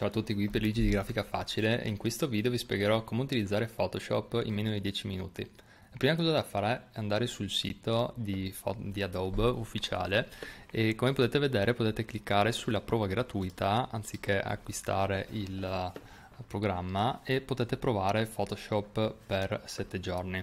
Ciao a tutti, qui per Peligi di Grafica Facile e in questo video vi spiegherò come utilizzare Photoshop in meno di 10 minuti. La prima cosa da fare è andare sul sito di, di Adobe ufficiale e come potete vedere potete cliccare sulla prova gratuita anziché acquistare il eh, programma e potete provare Photoshop per 7 giorni.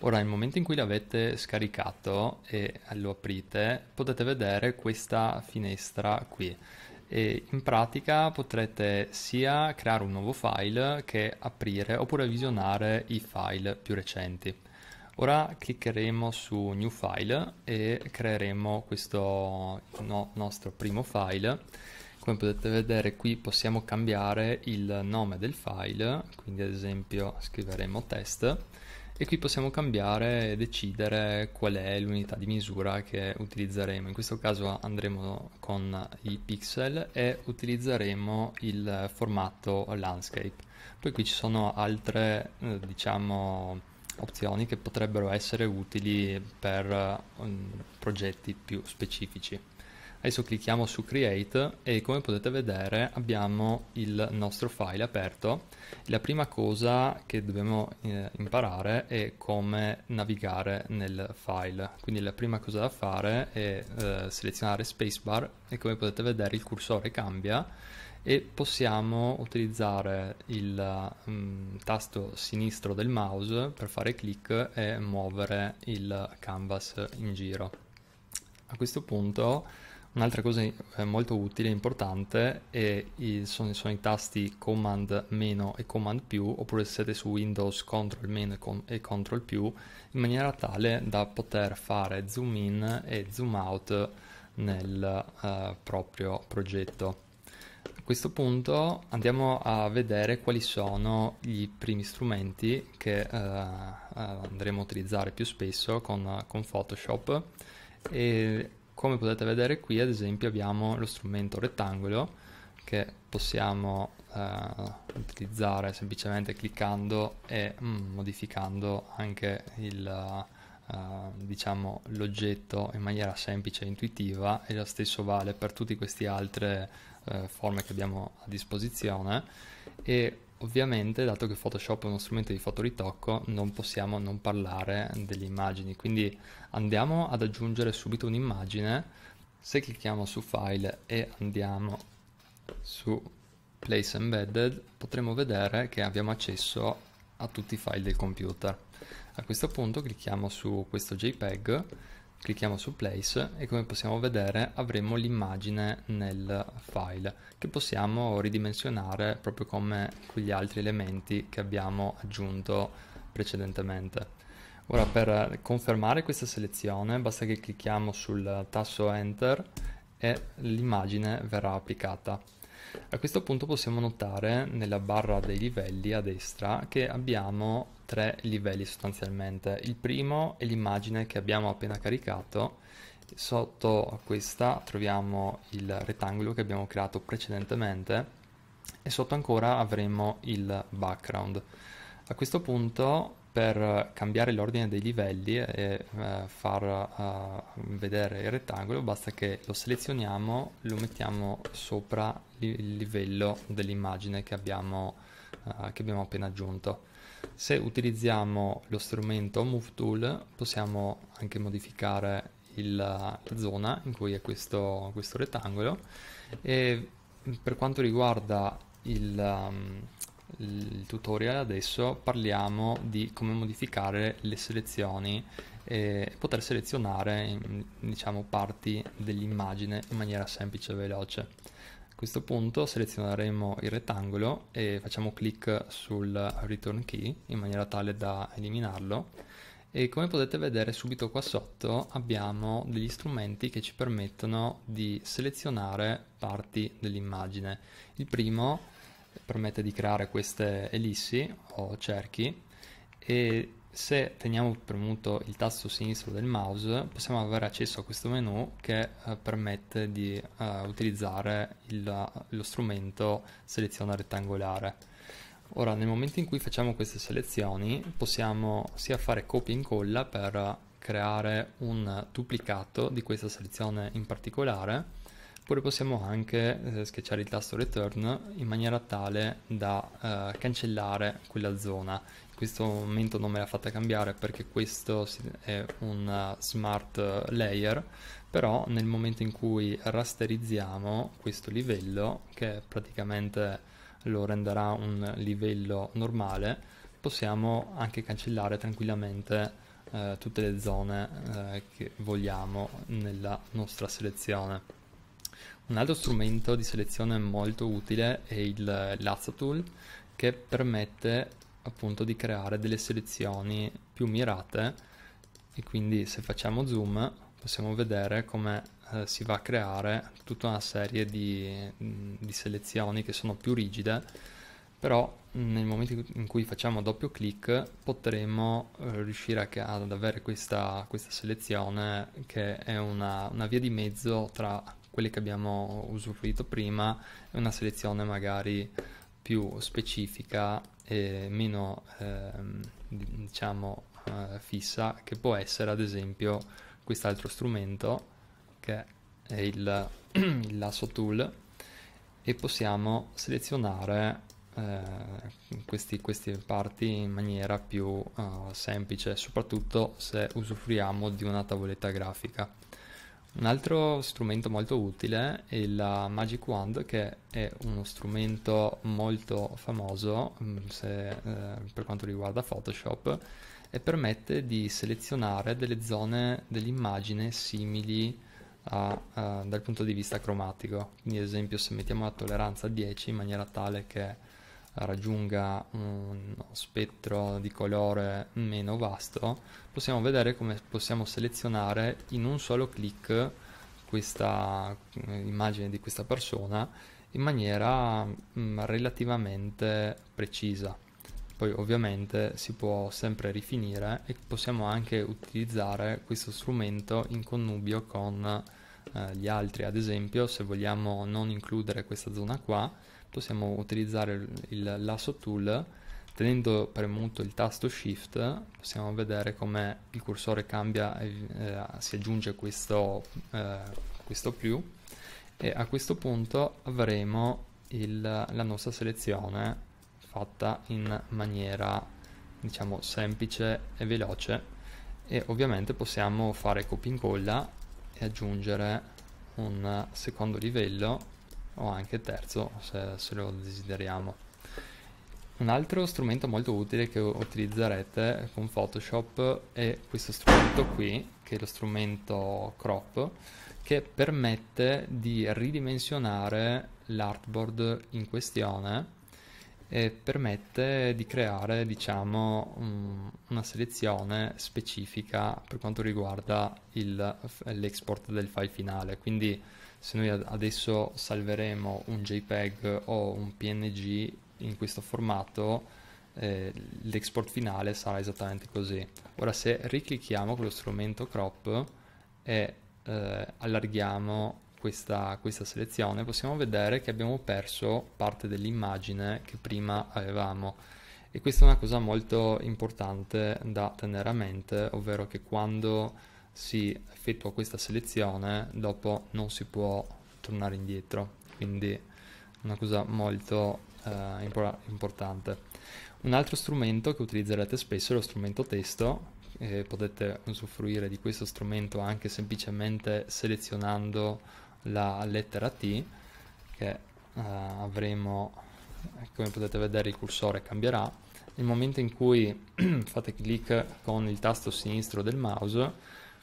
Ora nel momento in cui l'avete scaricato e lo aprite potete vedere questa finestra qui e in pratica potrete sia creare un nuovo file che aprire oppure visionare i file più recenti. Ora cliccheremo su New File e creeremo questo no, nostro primo file. Come potete vedere qui possiamo cambiare il nome del file, quindi ad esempio scriveremo test e qui possiamo cambiare e decidere qual è l'unità di misura che utilizzeremo. In questo caso andremo con i pixel e utilizzeremo il formato landscape. Poi qui ci sono altre, eh, diciamo, opzioni che potrebbero essere utili per um, progetti più specifici. Adesso clicchiamo su Create e come potete vedere abbiamo il nostro file aperto. La prima cosa che dobbiamo eh, imparare è come navigare nel file. Quindi la prima cosa da fare è eh, selezionare spacebar e come potete vedere il cursore cambia e possiamo utilizzare il mm, tasto sinistro del mouse per fare clic e muovere il canvas in giro. A questo punto Un'altra cosa eh, molto utile e importante il, sono, sono, i tasti Command meno e Command più, oppure siete su Windows Ctrl meno e, con, e Ctrl più, in maniera tale da poter fare zoom in e zoom out nel eh, proprio progetto. A questo punto andiamo a vedere quali sono i primi strumenti che eh, eh, andremo a utilizzare più spesso con, con Photoshop e come potete vedere qui ad esempio abbiamo lo strumento rettangolo che possiamo eh, utilizzare semplicemente cliccando e mm, modificando anche il, eh, diciamo, l'oggetto in maniera semplice e intuitiva e lo stesso vale per tutte queste altre eh, forme che abbiamo a disposizione e Ovviamente, dato che Photoshop è uno strumento di fotoritocco, non possiamo non parlare delle immagini, quindi andiamo ad aggiungere subito un'immagine. Se clicchiamo su File e andiamo su Place Embedded, potremo vedere che abbiamo accesso a tutti i file del computer. A questo punto clicchiamo su questo JPEG clicchiamo su place e come possiamo vedere avremo l'immagine nel file che possiamo ridimensionare proprio come quegli altri elementi che abbiamo aggiunto precedentemente. Ora per confermare questa selezione basta che clicchiamo sul tasto enter e l'immagine verrà applicata. A questo punto possiamo notare nella barra dei livelli a destra che abbiamo tre livelli sostanzialmente. Il primo è l'immagine che abbiamo appena caricato, sotto questa troviamo il rettangolo che abbiamo creato precedentemente e sotto ancora avremo il background. A questo punto, per cambiare l'ordine dei livelli e eh, far eh, vedere il rettangolo, basta che lo selezioniamo, lo mettiamo sopra il livello dell'immagine che abbiamo, eh, che abbiamo appena aggiunto. Se utilizziamo lo strumento Move Tool possiamo anche modificare il, la zona in cui è questo, questo rettangolo e per quanto riguarda il, ehm, il tutorial adesso parliamo di come modificare le selezioni e poter selezionare diciamo, parti dell'immagine in maniera semplice e veloce. A questo punto selezioneremo il rettangolo e facciamo clic sul return key in maniera tale da eliminarlo e come potete vedere subito qua sotto abbiamo degli strumenti che ci permettono di selezionare parti dell'immagine. Il primo permette di creare queste ellissi o cerchi e se teniamo premuto il tasto sinistro del mouse possiamo avere accesso a questo menu che eh, permette di eh, utilizzare il, lo strumento selezione rettangolare. Ora nel momento in cui facciamo queste selezioni possiamo sia fare copia e incolla per creare un duplicato di questa selezione in particolare oppure possiamo anche eh, schiacciare il tasto return in maniera tale da eh, cancellare quella zona in questo momento non me l'ha fatta cambiare perché questo è un eh, smart eh, layer però nel momento in cui rasterizziamo questo livello che praticamente lo renderà un livello normale possiamo anche cancellare tranquillamente eh, tutte le zone eh, che vogliamo nella nostra selezione un altro strumento di selezione molto utile è il Lazzo Tool che permette appunto di creare delle selezioni più mirate e quindi se facciamo zoom possiamo vedere come eh, si va a creare tutta una serie di, di selezioni che sono più rigide però nel momento in cui facciamo doppio clic potremo eh, riuscire ad avere questa, questa, selezione che è una, una via di mezzo tra quelli che abbiamo usufruito prima e una selezione magari più specifica e meno ehm, diciamo eh, fissa che può essere ad esempio quest'altro strumento che è il, il lasso tool e possiamo selezionare eh, questi, queste parti in maniera più eh, semplice soprattutto se usufruiamo di una tavoletta grafica un altro strumento molto utile è la Magic Wand che è uno strumento molto famoso mm, se, eh, per quanto riguarda Photoshop e permette di selezionare delle zone dell'immagine simili a, a, dal punto di vista cromatico. Quindi ad esempio se mettiamo la tolleranza a 10 in maniera tale che raggiunga uno spettro di colore meno vasto, possiamo vedere come possiamo selezionare in un solo clic questa eh, immagine di questa persona in maniera mm, relativamente precisa. Poi ovviamente si può sempre rifinire e possiamo anche utilizzare questo strumento in connubio con eh, gli altri, ad esempio se vogliamo non includere questa zona qua possiamo utilizzare il lasso tool tenendo premuto il tasto shift possiamo vedere come il cursore cambia e eh, si aggiunge questo, eh, questo più e a questo punto avremo il, la nostra selezione fatta in maniera diciamo semplice e veloce e ovviamente possiamo fare copia e incolla e aggiungere un secondo livello o anche terzo se, se lo desideriamo. Un altro strumento molto utile che utilizzerete con Photoshop è questo strumento qui, che è lo strumento crop, che permette di ridimensionare l'artboard in questione e permette di creare diciamo, un, una selezione specifica per quanto riguarda il, l'export del file finale. Quindi se noi adesso salveremo un JPEG o un PNG in questo formato, eh, l'export finale sarà esattamente così. Ora se riclicchiamo con lo strumento crop e eh, allarghiamo questa, questa selezione possiamo vedere che abbiamo perso parte dell'immagine che prima avevamo e questa è una cosa molto importante da tenere a mente ovvero che quando si effettua questa selezione dopo non si può tornare indietro quindi una cosa molto eh, importante un altro strumento che utilizzerete spesso è lo strumento testo potete usufruire di questo strumento anche semplicemente selezionando la lettera T che eh, avremo, eh, come potete vedere il cursore cambierà, nel momento in cui fate clic con il tasto sinistro del mouse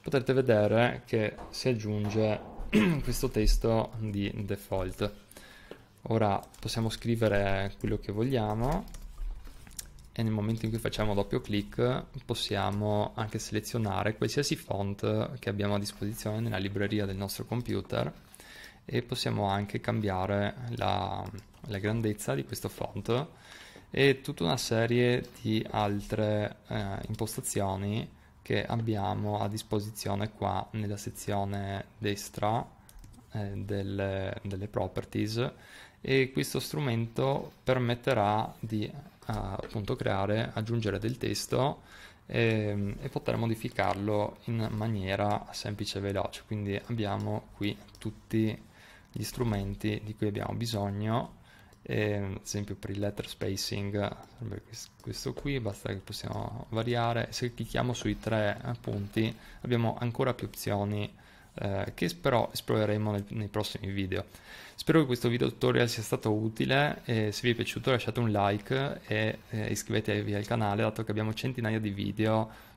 potrete vedere che si aggiunge questo testo di default. Ora possiamo scrivere quello che vogliamo, e nel momento in cui facciamo doppio clic possiamo anche selezionare qualsiasi font che abbiamo a disposizione nella libreria del nostro computer e possiamo anche cambiare la, la grandezza di questo font e tutta una serie di altre eh, impostazioni che abbiamo a disposizione qua nella sezione destra eh, delle, delle properties e questo strumento permetterà di a appunto creare, aggiungere del testo e, ehm, e poter modificarlo in maniera semplice e veloce. Quindi abbiamo qui tutti gli strumenti di cui abbiamo bisogno. E, ehm, ad esempio per il letter spacing sarebbe questo qui, basta che possiamo variare. Se clicchiamo sui tre eh, punti abbiamo ancora più opzioni eh, che però esploreremo nel, nei prossimi video. Spero che questo video tutorial sia stato utile e se vi è piaciuto lasciate un like e eh, iscrivetevi al canale dato che abbiamo centinaia di video